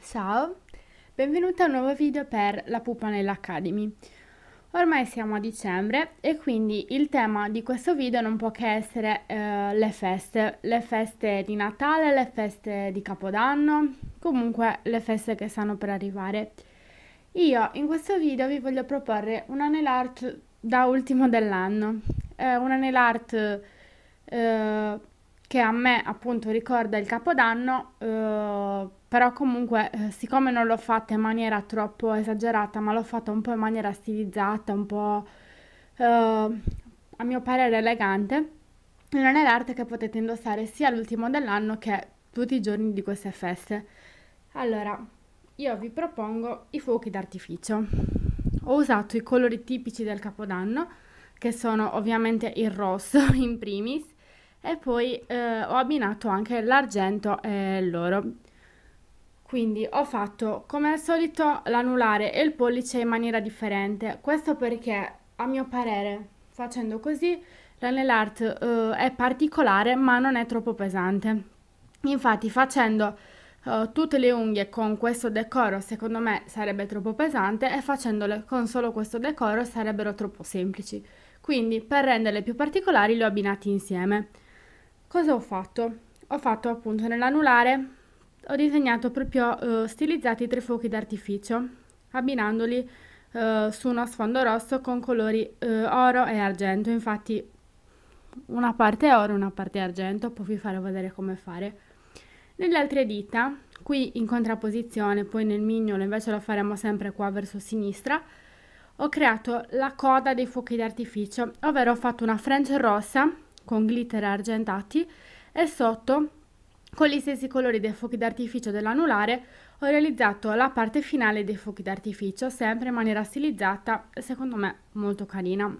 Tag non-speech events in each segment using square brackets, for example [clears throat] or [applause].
Ciao, benvenuta a un nuovo video per La pupa nell'Academy. Ormai siamo a dicembre e quindi il tema di questo video non può che essere eh, le feste, le feste di Natale, le feste di Capodanno, comunque le feste che stanno per arrivare. Io in questo video vi voglio proporre un nail art da ultimo dell'anno, eh, un nail art eh, che a me appunto ricorda il Capodanno eh, però comunque eh, siccome non l'ho fatta in maniera troppo esagerata, ma l'ho fatta un po' in maniera stilizzata, un po' eh, a mio parere elegante, non è l'arte che potete indossare sia l'ultimo dell'anno che tutti i giorni di queste feste. Allora, io vi propongo i fuochi d'artificio. Ho usato i colori tipici del Capodanno, che sono ovviamente il rosso [laughs] in primis, e poi eh, ho abbinato anche l'argento e l'oro. Quindi ho fatto come al solito l'anulare e il pollice in maniera differente. Questo perché a mio parere facendo così la nail art uh, eh, è particolare ma non è troppo pesante. Infatti facendo uh, tutte le unghie con questo decoro secondo me sarebbe troppo pesante e facendole con solo questo decoro sarebbero troppo semplici. Quindi per renderle più particolari le ho abbinati insieme. Cosa ho fatto? Ho fatto appunto nell'anulare ho disegnato proprio eh, stilizzati tre fuochi d'artificio, abbinandoli eh, su uno sfondo rosso con colori eh, oro e argento. Infatti una parte oro e una parte argento, poi vi farò vedere come fare. Nelle altre dita, qui in contrapposizione, poi nel mignolo invece lo faremo sempre qua verso sinistra, ho creato la coda dei fuochi d'artificio, ovvero ho fatto una french rossa con glitter argentati e sotto con gli stessi colori dei fuochi d'artificio dell'anulare ho realizzato la parte finale dei fuochi d'artificio, sempre in maniera stilizzata, e secondo me molto carina.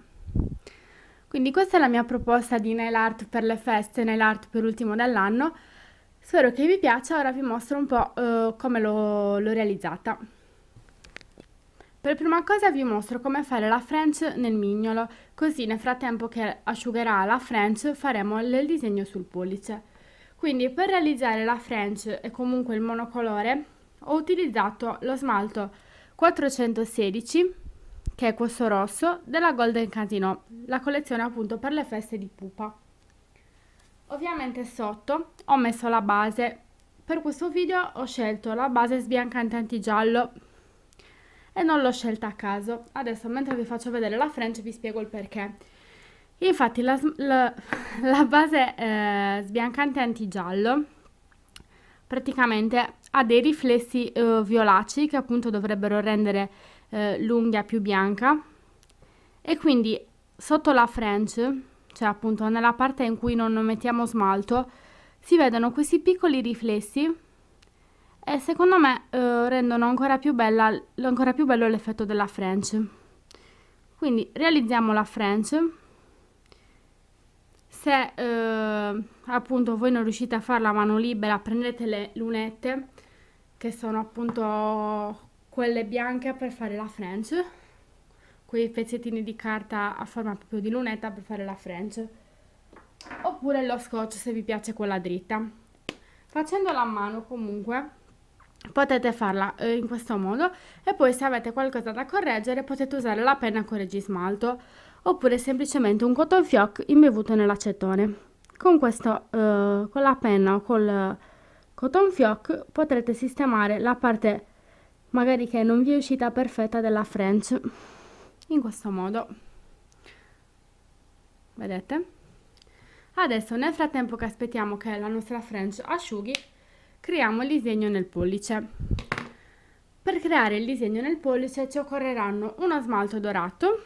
Quindi questa è la mia proposta di nail art per le feste, nail art per l'ultimo dell'anno. Spero che vi piaccia, ora vi mostro un po' eh, come l'ho realizzata. Per prima cosa vi mostro come fare la French nel mignolo, così nel frattempo che asciugherà la French faremo il disegno sul pollice. Quindi per realizzare la French e comunque il monocolore ho utilizzato lo smalto 416 che è questo rosso della Golden Casino, la collezione appunto per le feste di pupa. Ovviamente sotto ho messo la base, per questo video ho scelto la base sbiancante antigiallo e non l'ho scelta a caso. Adesso mentre vi faccio vedere la French vi spiego il perché infatti la, la, [laughs] la base eh, sbiancante antigiallo praticamente ha dei riflessi eh, violaci che appunto dovrebbero rendere eh, l'unghia più bianca e quindi sotto la French, cioè appunto nella parte in cui non mettiamo smalto, si vedono questi piccoli riflessi e secondo me eh, rendono ancora più, bella, ancora più bello l'effetto della French. Quindi realizziamo la French se eh, appunto voi non riuscite a farla a mano libera prendete le lunette che sono appunto quelle bianche per fare la french quei pezzettini di carta a forma proprio di lunetta per fare la french oppure lo scotch se vi piace quella dritta facendola a mano comunque potete farla eh, in questo modo e poi se avete qualcosa da correggere potete usare la penna correggismalto oppure semplicemente un cotton fioc imbevuto nell'acetone. Con, questo, eh, con la penna o col cotton fioc potrete sistemare la parte magari che non vi è uscita perfetta della French in questo modo. Vedete? Adesso nel frattempo che aspettiamo che la nostra French asciughi, creiamo il disegno nel pollice. Per creare il disegno nel pollice ci occorreranno uno smalto dorato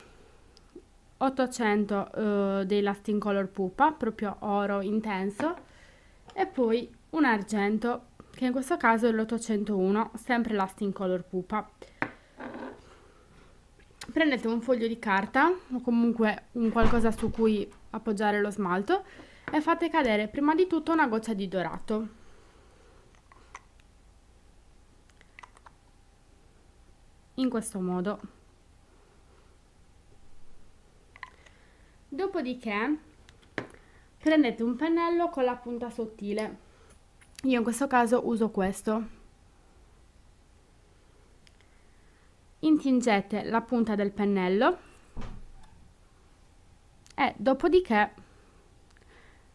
800 eh, dei Lasting Color Pupa, proprio oro intenso, e poi un argento, che in questo caso è l'801, sempre Lasting Color Pupa. Prendete un foglio di carta o comunque un qualcosa su cui appoggiare lo smalto e fate cadere prima di tutto una goccia di dorato. In questo modo dopodiché prendete un pennello con la punta sottile io in questo caso uso questo intingete la punta del pennello e dopodiché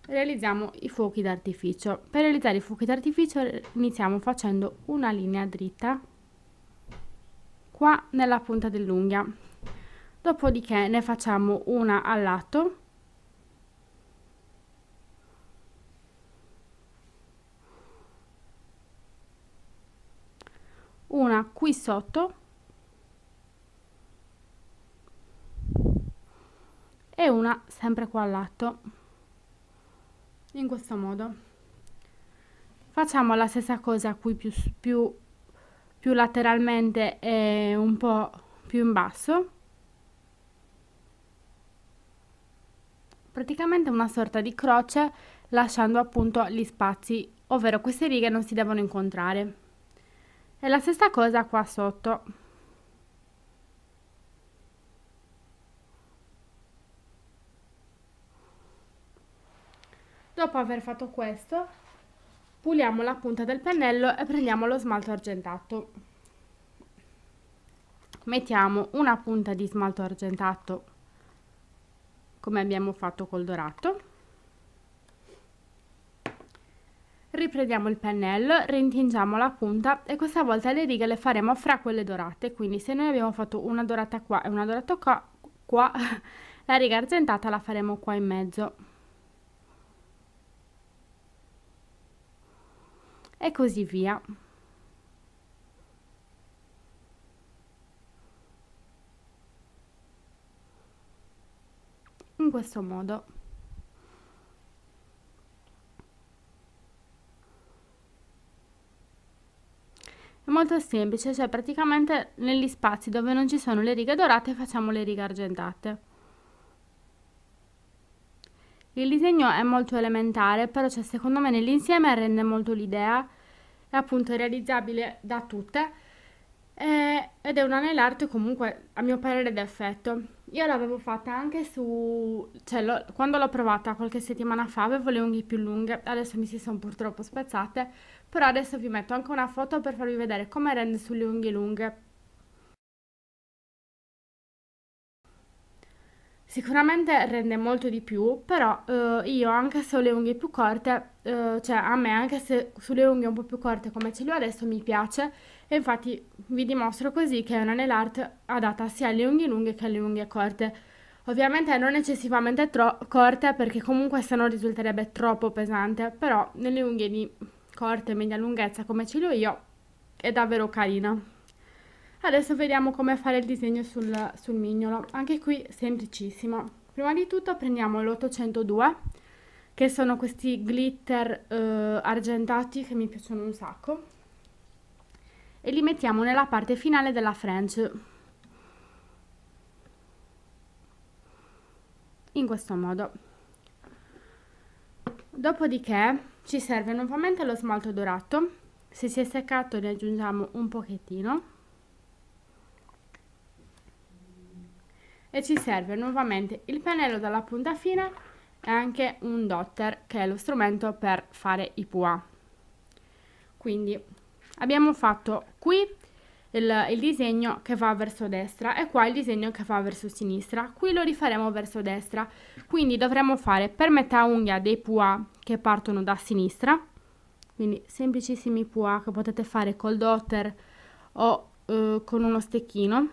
realizziamo i fuochi d'artificio per realizzare i fuochi d'artificio iniziamo facendo una linea dritta qua nella punta dell'unghia dopodiché ne facciamo una al lato una qui sotto e una sempre qua al lato in questo modo facciamo la stessa cosa qui più, più, più lateralmente e un po' più in basso praticamente una sorta di croce lasciando appunto gli spazi, ovvero queste righe non si devono incontrare. E la stessa cosa qua sotto. Dopo aver fatto questo, puliamo la punta del pennello e prendiamo lo smalto argentato. Mettiamo una punta di smalto argentato come abbiamo fatto col dorato riprendiamo il pennello rintingiamo la punta e questa volta le righe le faremo fra quelle dorate quindi se noi abbiamo fatto una dorata qua e una dorata qua, qua [laughs] la riga argentata la faremo qua in mezzo e così via questo modo è molto semplice cioè praticamente negli spazi dove non ci sono le righe dorate facciamo le righe argentate il disegno è molto elementare però cioè, secondo me nell'insieme rende molto l'idea è appunto realizzabile da tutte eh, ed è un anelarte comunque a mio parere d'effetto io l'avevo fatta anche su, cioè l'ho, quando l'ho provata qualche settimana fa avevo le unghie più lunghe, adesso mi si sono purtroppo spezzate, però adesso vi metto anche una foto per farvi vedere come rende sulle unghie lunghe. Sicuramente rende molto di più, però eh, io anche se ho le unghie più corte, eh, cioè a me anche se sulle unghie un po' più corte come ce le ho adesso mi piace e infatti vi dimostro così che è una nail art adatta sia alle unghie lunghe che alle unghie corte. Ovviamente non eccessivamente corte perché comunque se no risulterebbe troppo pesante, però nelle unghie di corte e media lunghezza come ce l'ho io è davvero carina. Adesso vediamo come fare il disegno sul, sul mignolo, anche qui semplicissimo. Prima di tutto prendiamo l'802 che sono questi glitter eh, argentati che mi piacciono un sacco e li mettiamo nella parte finale della French in questo modo dopodiché ci serve nuovamente lo smalto dorato se si è seccato ne aggiungiamo un pochettino e ci serve nuovamente il pennello dalla punta fine e anche un dotter che è lo strumento per fare i pois. quindi abbiamo fatto qui il, il, disegno che va verso destra e qua il disegno che va verso sinistra qui lo rifaremo verso destra quindi dovremo fare per metà unghia dei pua che partono da sinistra quindi semplicissimi pua che potete fare col dotter o eh, con uno stecchino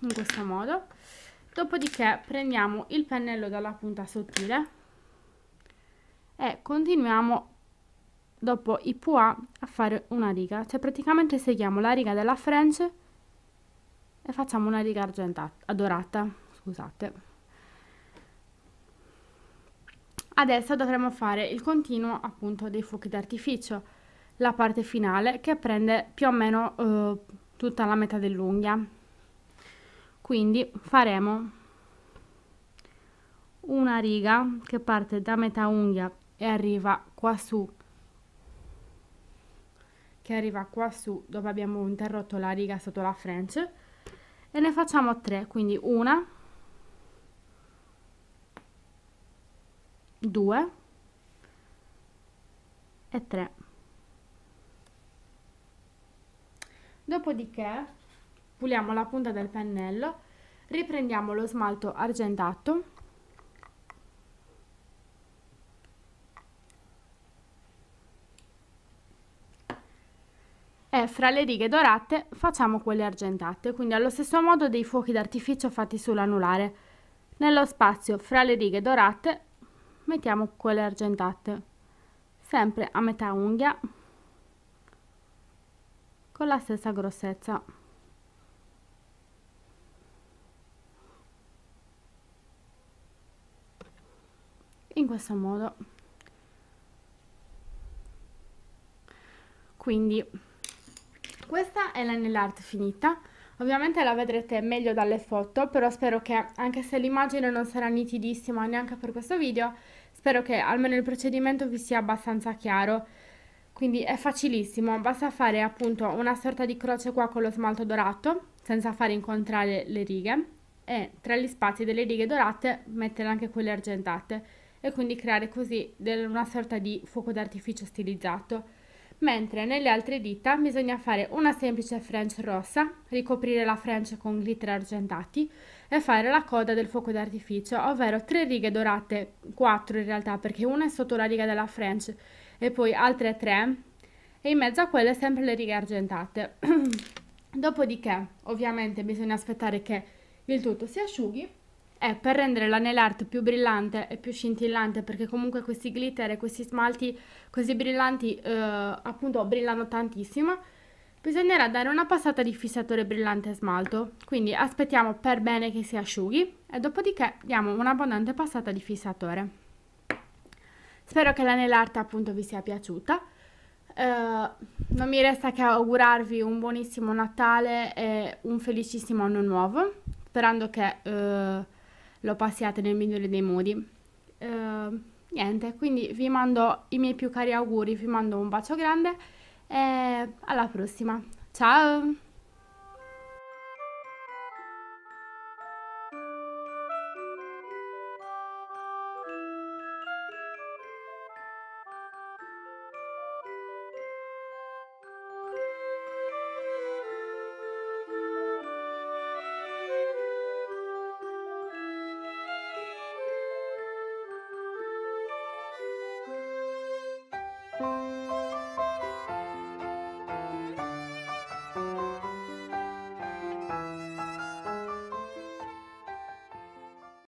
in questo modo dopodiché prendiamo il pennello dalla punta sottile e continuiamo dopo i pois a fare una riga cioè praticamente seguiamo la riga della French e facciamo una riga argentata dorata scusate Adesso dovremo fare il continuo appunto dei fuochi d'artificio, la parte finale che prende più o meno eh, tutta la metà dell'unghia. Quindi faremo una riga che parte da metà unghia e arriva qua su che arriva qua su dove abbiamo interrotto la riga sotto la French e ne facciamo 3 quindi una due e tre dopodiché puliamo la punta del pennello riprendiamo lo smalto argentato fra le righe dorate facciamo quelle argentate, quindi allo stesso modo dei fuochi d'artificio fatti sull'anulare. Nello spazio fra le righe dorate mettiamo quelle argentate, sempre a metà unghia, con la stessa grossezza. In questo modo. Quindi questa è l'anell art finita. Ovviamente la vedrete meglio dalle foto, però spero che, anche se l'immagine non sarà nitidissima neanche per questo video, spero che almeno il procedimento vi sia abbastanza chiaro. Quindi è facilissimo, basta fare appunto una sorta di croce qua con lo smalto dorato, senza far incontrare le righe, e tra gli spazi delle righe dorate mettere anche quelle argentate, e quindi creare così una sorta di fuoco d'artificio stilizzato mentre nelle altre dita bisogna fare una semplice French rossa, ricoprire la French con glitter argentati e fare la coda del fuoco d'artificio, ovvero tre righe dorate, quattro in realtà perché una è sotto la riga della French e poi altre tre e in mezzo a quelle sempre le righe argentate. [clears throat] Dopodiché ovviamente bisogna aspettare che il tutto si asciughi è per rendere la nail art più brillante e più scintillante perché comunque questi glitter e questi smalti così brillanti eh, appunto brillano tantissimo bisognerà dare una passata di fissatore brillante e smalto quindi aspettiamo per bene che si asciughi e dopodiché diamo un'abbondante passata di fissatore spero che la nail art appunto vi sia piaciuta eh, non mi resta che augurarvi un buonissimo Natale e un felicissimo anno nuovo sperando che eh, l'ho passata nel migliore dei modi. Uh, niente, quindi vi mando i miei più cari auguri, vi mando un bacio grande e alla prossima. Ciao!